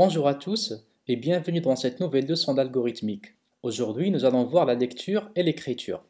Bonjour à tous et bienvenue dans cette nouvelle leçon d'algorithmique. Aujourd'hui, nous allons voir la lecture et l'écriture.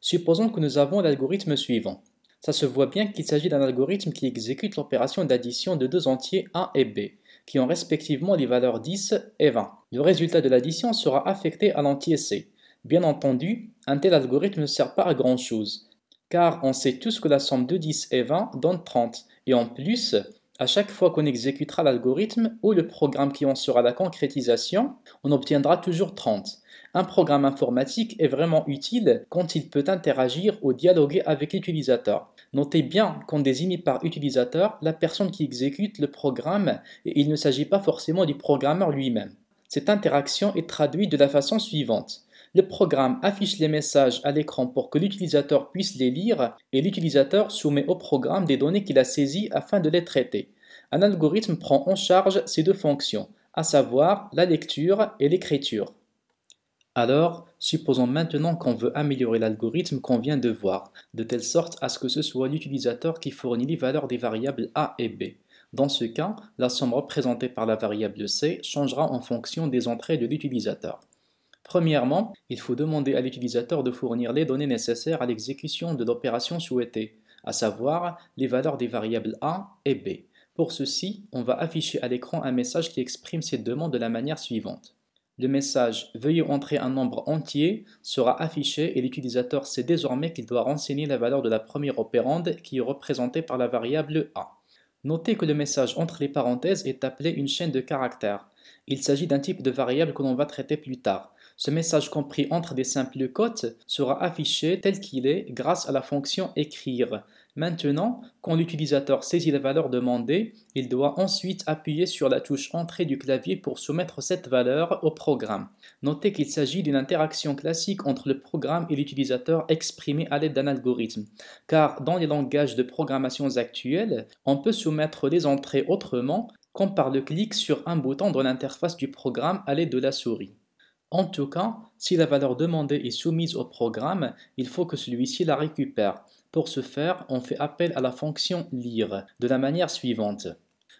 Supposons que nous avons l'algorithme suivant. Ça se voit bien qu'il s'agit d'un algorithme qui exécute l'opération d'addition de deux entiers A et B, qui ont respectivement les valeurs 10 et 20. Le résultat de l'addition sera affecté à l'entier C. Bien entendu, un tel algorithme ne sert pas à grand-chose, car on sait tous que la somme de 10 et 20 donne 30, et en plus, à chaque fois qu'on exécutera l'algorithme ou le programme qui en sera la concrétisation, on obtiendra toujours 30. Un programme informatique est vraiment utile quand il peut interagir ou dialoguer avec l'utilisateur. Notez bien qu'on désigne par utilisateur la personne qui exécute le programme et il ne s'agit pas forcément du programmeur lui-même. Cette interaction est traduite de la façon suivante le programme affiche les messages à l'écran pour que l'utilisateur puisse les lire et l'utilisateur soumet au programme des données qu'il a saisies afin de les traiter. Un algorithme prend en charge ces deux fonctions, à savoir la lecture et l'écriture. Alors, supposons maintenant qu'on veut améliorer l'algorithme qu'on vient de voir, de telle sorte à ce que ce soit l'utilisateur qui fournit les valeurs des variables a et b. Dans ce cas, la somme représentée par la variable c changera en fonction des entrées de l'utilisateur. Premièrement, il faut demander à l'utilisateur de fournir les données nécessaires à l'exécution de l'opération souhaitée, à savoir les valeurs des variables a et b. Pour ceci, on va afficher à l'écran un message qui exprime cette demande de la manière suivante. Le message « Veuillez entrer un nombre entier » sera affiché et l'utilisateur sait désormais qu'il doit renseigner la valeur de la première opérande qui est représentée par la variable a. Notez que le message entre les parenthèses est appelé une chaîne de caractères. Il s'agit d'un type de variable que l'on va traiter plus tard. Ce message compris entre des simples cotes sera affiché tel qu'il est grâce à la fonction écrire. Maintenant, quand l'utilisateur saisit la valeur demandée, il doit ensuite appuyer sur la touche Entrée du clavier pour soumettre cette valeur au programme. Notez qu'il s'agit d'une interaction classique entre le programme et l'utilisateur exprimée à l'aide d'un algorithme, car dans les langages de programmation actuels, on peut soumettre des entrées autrement, comme par le clic sur un bouton dans l'interface du programme à l'aide de la souris. En tout cas, si la valeur demandée est soumise au programme, il faut que celui-ci la récupère. Pour ce faire, on fait appel à la fonction lire de la manière suivante.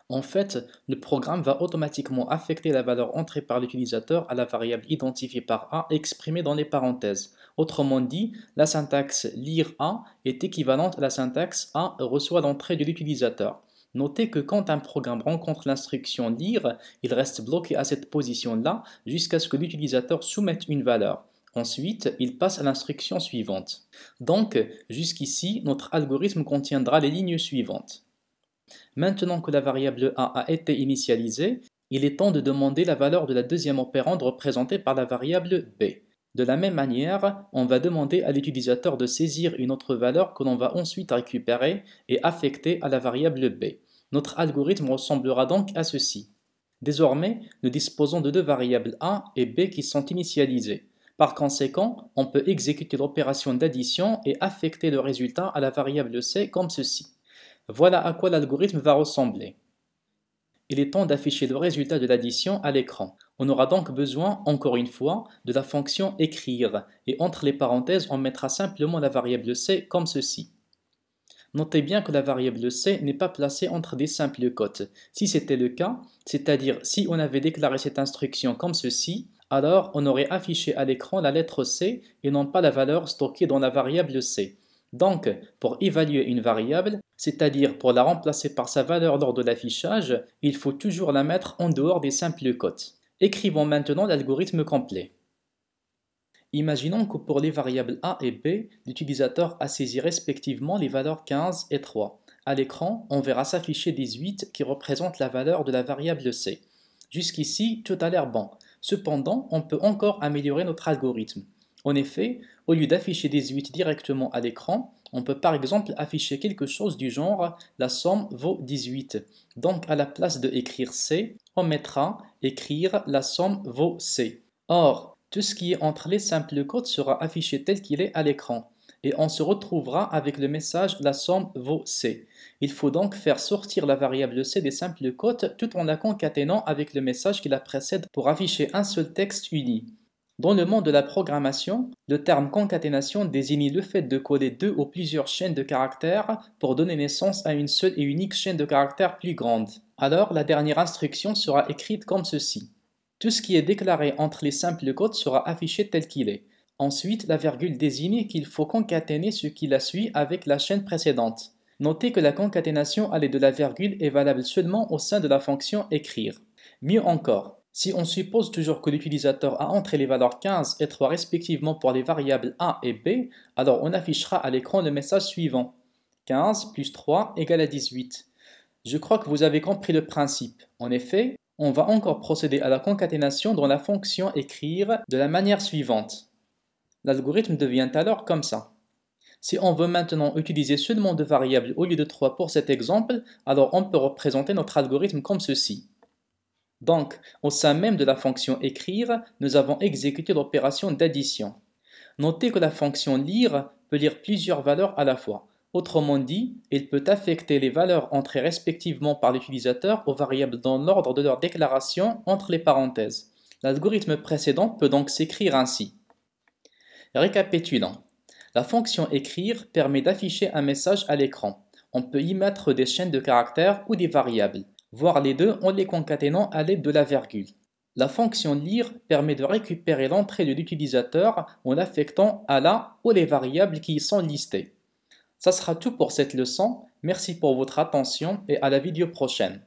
En fait, le programme va automatiquement affecter la valeur entrée par l'utilisateur à la variable identifiée par A exprimée dans les parenthèses. Autrement dit, la syntaxe lire A est équivalente à la syntaxe A reçoit l'entrée de l'utilisateur. Notez que quand un programme rencontre l'instruction lire, il reste bloqué à cette position-là jusqu'à ce que l'utilisateur soumette une valeur. Ensuite, il passe à l'instruction suivante. Donc, jusqu'ici, notre algorithme contiendra les lignes suivantes. Maintenant que la variable a a été initialisée, il est temps de demander la valeur de la deuxième opérande représentée par la variable b. De la même manière, on va demander à l'utilisateur de saisir une autre valeur que l'on va ensuite récupérer et affecter à la variable b. Notre algorithme ressemblera donc à ceci. Désormais, nous disposons de deux variables a et b qui sont initialisées. Par conséquent, on peut exécuter l'opération d'addition et affecter le résultat à la variable c comme ceci. Voilà à quoi l'algorithme va ressembler. Il est temps d'afficher le résultat de l'addition à l'écran. On aura donc besoin, encore une fois, de la fonction écrire, et entre les parenthèses, on mettra simplement la variable c comme ceci. Notez bien que la variable C n'est pas placée entre des simples cotes. Si c'était le cas, c'est-à-dire si on avait déclaré cette instruction comme ceci, alors on aurait affiché à l'écran la lettre C et non pas la valeur stockée dans la variable C. Donc, pour évaluer une variable, c'est-à-dire pour la remplacer par sa valeur lors de l'affichage, il faut toujours la mettre en dehors des simples cotes. Écrivons maintenant l'algorithme complet. Imaginons que pour les variables a et b, l'utilisateur a saisi respectivement les valeurs 15 et 3. À l'écran, on verra s'afficher 18 qui représente la valeur de la variable c. Jusqu'ici, tout a l'air bon. Cependant, on peut encore améliorer notre algorithme. En effet, au lieu d'afficher 18 directement à l'écran, on peut par exemple afficher quelque chose du genre « la somme vaut 18 ». Donc à la place de écrire « c », on mettra « écrire la somme vaut c ». Or, tout ce qui est entre les simples codes sera affiché tel qu'il est à l'écran et on se retrouvera avec le message la somme vaut C. Il faut donc faire sortir la variable C des simples cotes tout en la concaténant avec le message qui la précède pour afficher un seul texte uni. Dans le monde de la programmation, le terme concaténation désigne le fait de coller deux ou plusieurs chaînes de caractères pour donner naissance à une seule et unique chaîne de caractères plus grande. Alors la dernière instruction sera écrite comme ceci. Tout ce qui est déclaré entre les simples codes sera affiché tel qu'il est. Ensuite, la virgule désigne qu'il faut concaténer ce qui la suit avec la chaîne précédente. Notez que la concaténation allée de la virgule est valable seulement au sein de la fonction écrire. Mieux encore, si on suppose toujours que l'utilisateur a entré les valeurs 15 et 3 respectivement pour les variables a et b, alors on affichera à l'écran le message suivant. 15 plus 3 égale à 18. Je crois que vous avez compris le principe. En effet, on va encore procéder à la concaténation dans la fonction écrire de la manière suivante. L'algorithme devient alors comme ça. Si on veut maintenant utiliser seulement deux variables au lieu de trois pour cet exemple, alors on peut représenter notre algorithme comme ceci. Donc, au sein même de la fonction écrire, nous avons exécuté l'opération d'addition. Notez que la fonction lire peut lire plusieurs valeurs à la fois. Autrement dit, il peut affecter les valeurs entrées respectivement par l'utilisateur aux variables dans l'ordre de leur déclaration entre les parenthèses. L'algorithme précédent peut donc s'écrire ainsi. Récapitulant, La fonction écrire permet d'afficher un message à l'écran. On peut y mettre des chaînes de caractères ou des variables, voire les deux en les concaténant à l'aide de la virgule. La fonction lire permet de récupérer l'entrée de l'utilisateur en l'affectant à la ou les variables qui y sont listées. Ça sera tout pour cette leçon. Merci pour votre attention et à la vidéo prochaine.